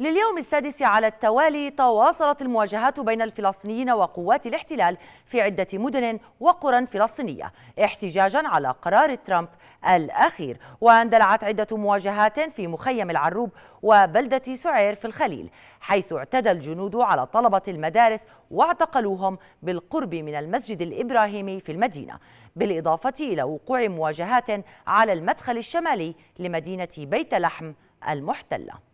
لليوم السادس على التوالي تواصلت المواجهات بين الفلسطينيين وقوات الاحتلال في عدة مدن وقرى فلسطينية احتجاجا على قرار ترامب الأخير واندلعت عدة مواجهات في مخيم العروب وبلدة سعير في الخليل حيث اعتدى الجنود على طلبة المدارس واعتقلوهم بالقرب من المسجد الإبراهيمي في المدينة بالإضافة إلى وقوع مواجهات على المدخل الشمالي لمدينة بيت لحم المحتله